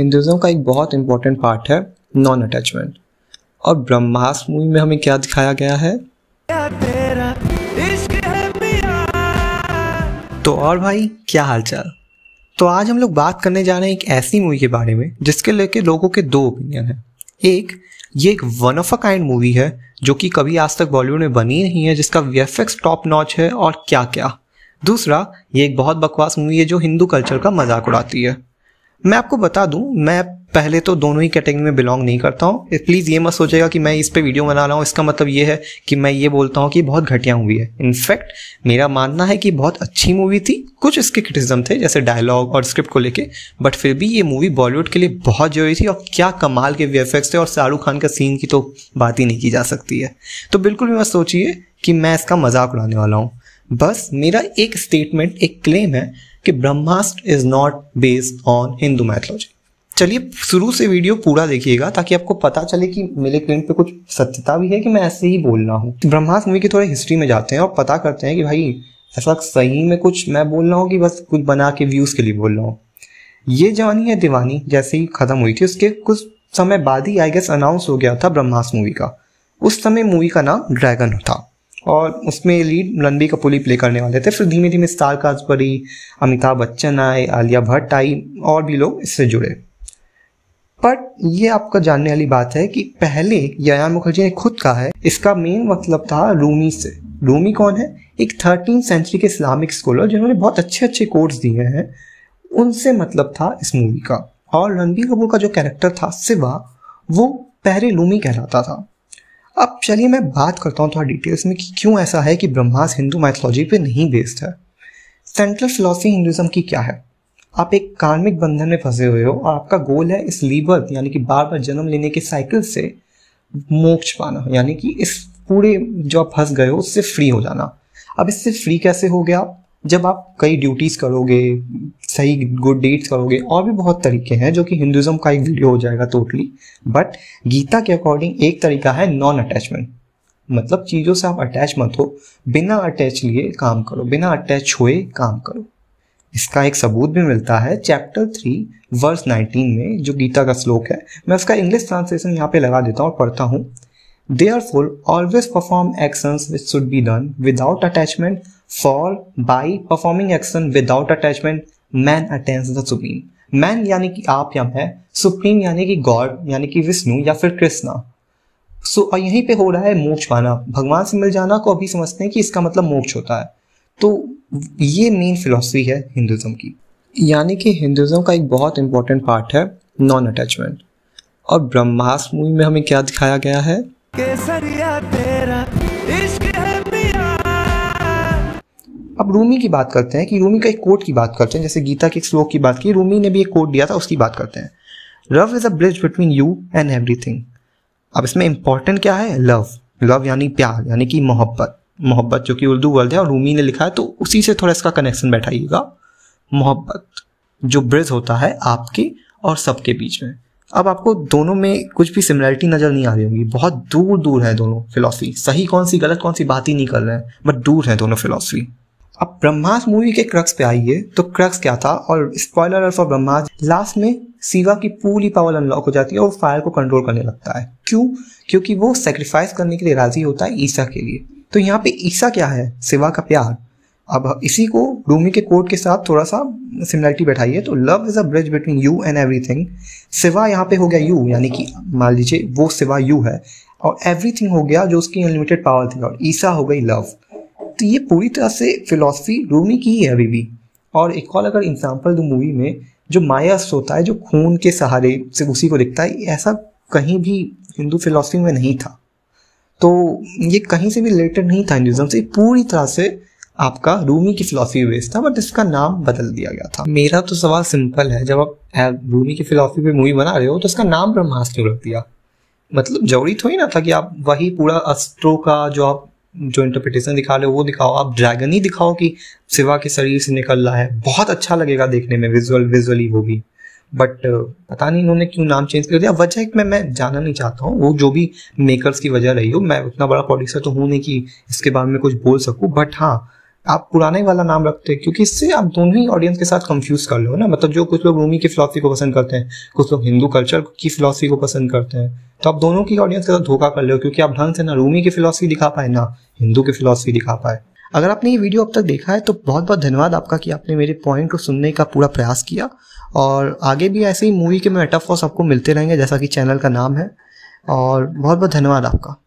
Hinduism का एक बहुत इंपॉर्टेंट पार्ट है नॉन अटैचमेंट और ब्रह्मास्त्र मूवी में हमें क्या दिखाया गया है तो और भाई क्या हालचाल तो आज हम लोग बात करने जा रहे हैं एक ऐसी मूवी के बारे में जिसके लेके लोगों के दो ओपिनियन हैं एक ये एक one of a kind movie है जो कि कभी आज तक बॉलीवुड में बनी नहीं है जिसका वीएफएक्स टॉप नॉच है और क्या क्या दूसरा ये एक बहुत बकवास मूवी है जो हिंदू कल्चर का मजाक उड़ाती है मैं आपको बता दूं मैं पहले तो दोनों ही कैटेगरी में बिलोंग नहीं करता हूँ प्लीज़ ये मत सोचेगा कि मैं इस पर वीडियो बना रहा हूँ इसका मतलब ये है कि मैं ये बोलता हूँ कि बहुत घटिया मूवी है इनफैक्ट मेरा मानना है कि बहुत अच्छी मूवी थी कुछ इसके क्रिटिज्म थे जैसे डायलॉग और स्क्रिप्ट को लेकर बट फिर भी ये मूवी बॉलीवुड के लिए बहुत जरूरी थी और क्या कमाल के वी थे और शाहरुख खान का सीन की तो बात ही नहीं की जा सकती है तो बिल्कुल भी मत सोचिए कि मैं इसका मजाक उड़ाने वाला हूँ बस मेरा एक स्टेटमेंट एक क्लेम है कि Brahmastra is not based on Hindu mythology चलिए शुरू से वीडियो पूरा देखिएगा ताकि आपको पता चले कि मेरे क्लेंट पे कुछ सत्यता भी है कि मैं ऐसे ही बोल रहा हूँ ब्रह्मास्त्र मूवी की थोड़ी हिस्ट्री में जाते हैं और पता करते हैं कि भाई ऐसा सही में कुछ मैं बोल रहा हूँ कि बस कुछ बना के व्यूज के लिए बोल रहा हूँ ये जवानी है दीवानी जैसे ही खत्म हुई थी उसके कुछ समय बाद ही आई गेस अनाउंस हो गया था ब्रह्मास्त्र मूवी का उस समय मूवी का नाम ड्रैगन था और उसमें लीड रणबीर कपूर ही प्ले करने वाले थे फिर धीमे धीमे स्टार काज परी अमिताभ बच्चन आए आलिया भट्ट आई और भी लोग इससे जुड़े बट ये आपका जानने वाली बात है कि पहले यया मुखर्जी ने खुद कहा है इसका मेन मतलब था रूमी से रूमी कौन है एक थर्टीन सेंचुरी के इस्लामिक स्कॉलर जिन्होंने बहुत अच्छे अच्छे कोर्स दिए हैं उनसे मतलब था इस मूवी का और रणबीर कपूर का जो कैरेक्टर था सिवा वो पहले लूमी कहलाता था अब चलिए मैं बात करता हूँ थोड़ा डिटेल्स में कि क्यों ऐसा है कि ब्रह्मास हिंदू माइथोलॉजी पे नहीं बेस्ड है सेंट्रल फिलोसफी हिंदुज्म की क्या है आप एक कार्मिक बंधन में फंसे हुए हो और आपका गोल है इस लीबर्थ यानी कि बार बार जन्म लेने के साइकिल से मोक्ष पाना यानी कि इस पूरे जो आप फंस गए हो उससे फ्री हो जाना अब इससे फ्री कैसे हो गया जब आप कई ड्यूटीज़ करोगे सही गुड डीड्स करोगे और भी बहुत तरीके हैं जो कि हिंदुज़म का एक वीडियो हो जाएगा टोटली बट गीता के अकॉर्डिंग एक तरीका है नॉन अटैचमेंट मतलब चीज़ों से आप अटैच मत हो बिना अटैच लिए काम करो बिना अटैच हुए काम करो इसका एक सबूत भी मिलता है चैप्टर थ्री वर्स नाइनटीन में जो गीता का श्लोक है मैं उसका इंग्लिश ट्रांसलेशन यहाँ पे लगा देता हूँ और पढ़ता हूँ therefore always perform actions which should be done without attachment for by performing action without attachment man attains the supreme man यानी कि आप या मैं सुप्रीम यानी कि गॉड यानी कि विष्णु या फिर कृष्णा सो और यहीं पे हो रहा है मोक्ष पाना भगवान से मिल जाना को अभी समझते हैं कि इसका मतलब मोक्ष होता है तो ये मेन फिलोसफी है हिंदुज्म की यानी कि हिंदुज्म का एक बहुत इंपॉर्टेंट पार्ट है नॉन अटैचमेंट और ब्रह्मास्त्र मूवी में हमें क्या दिखाया गया है केसरिया तेरा इश्क अब रूमी की बात करते हैं कि रूमी का एक कोट की बात करते हैं जैसे गीता के एक श्लोक की बात की रूमी ने भी एक कोट दिया था उसकी बात करते हैं love is a bridge between you and everything अब इसमें इंपॉर्टेंट क्या है लव लव यानी प्यार यानी कि मोहब्बत मोहब्बत जो कि उर्दू वर्ल्ड है और रूमी ने लिखा है तो उसी से थोड़ा इसका कनेक्शन बैठाइएगा मोहब्बत जो ब्रिज होता है आपके और सबके बीच में अब आपको दोनों में कुछ भी सिमिलरिटी नज़र नहीं आ रही होगी बहुत दूर दूर है दोनों फिलॉसफी सही कौन सी गलत कौन सी बात ही नहीं कर रहे हैं बट दूर है दोनों फिलॉसफी अब ब्रह्मास मूवी के क्रक्स पे आइए तो क्रक्स क्या था और स्पॉइलर फॉर ब्रह्मास लास्ट में सीवा की पूरी पावर अनलॉक हो जाती है और फायर को कंट्रोल करने लगता है क्यों क्योंकि वो सेक्रीफाइस करने के लिए राजी होता है ईसा के लिए तो यहाँ पे ईसा क्या है सिवा का प्यार अब इसी को रूमी के कोर्ट के साथ थोड़ा सा सिमिलरिटी बैठाइए तो love is a bridge between you and everything सिवा यहाँ पे हो गया यू यानी कि मान लीजिए वो सिवा यू है और एवरीथिंग हो गया जो उसकी अनलिमिटेड पावर थी और ईसा हो गई लव तो ये पूरी तरह से फिलोसफी रूमी की ही है अभी भी और एक और अगर एग्जाम्पल दो मूवी में जो माया सोता है जो खून के सहारे से उसी को दिखता है ऐसा कहीं भी हिंदू फिलोसफी में नहीं था तो ये कहीं से भी रिलेटेड नहीं था हिंदुज़म से पूरी तरह से आपका रूमी की फिलोसफी बेस्ड था बट इसका नाम बदल दिया गया था मेरा तो सवाल सिंपल है जब आप रूमी की फिलोसफी पे मूवी बना रहे हो तो इसका नाम ब्रह्मास्त्र रख दिया मतलब जरूरी थोड़ी ना था कि आप वही पूरा अस्त्रों का जो आप जो इंटरप्रिटेशन दिखा रहे हो वो दिखाओ आप ड्रैगन ही दिखाओ कि सिवा के शरीर से निकल रहा है बहुत अच्छा लगेगा देखने में विजुअल विजुअली वो भी बट uh, पता नहीं इन्होंने क्यों नाम चेंज कर दिया वजह एक मैं मैं जाना नहीं चाहता हूँ वो जो भी मेकर्स की वजह रही हो मैं उतना बड़ा प्रोड्यूसर तो हूँ नहीं कि इसके बारे में कुछ बोल सकूँ बट हाँ आप पुराने वाला नाम रखते हैं क्योंकि इससे आप दोनों ही ऑडियंस के साथ कंफ्यूज कर लो ना मतलब जो कुछ लोग रूमी की फिलोसफी को पसंद करते हैं कुछ लोग हिंदू कल्चर की फिलोसफी को पसंद करते हैं तो आप दोनों की ऑडियंस के साथ धोखा कर लो क्योंकि आप ढंग से ना रूमी की फिलोसफी दिखा पाए ना हिंदू की फिलोसफी दिखा पाए अगर आपने ये वीडियो अब तक देखा है तो बहुत बहुत धन्यवाद आपका कि आपने मेरे पॉइंट को सुनने का पूरा प्रयास किया और आगे भी ऐसे ही मूवी के मेटाफॉर्स आपको मिलते रहेंगे जैसा कि चैनल का नाम है और बहुत बहुत धन्यवाद आपका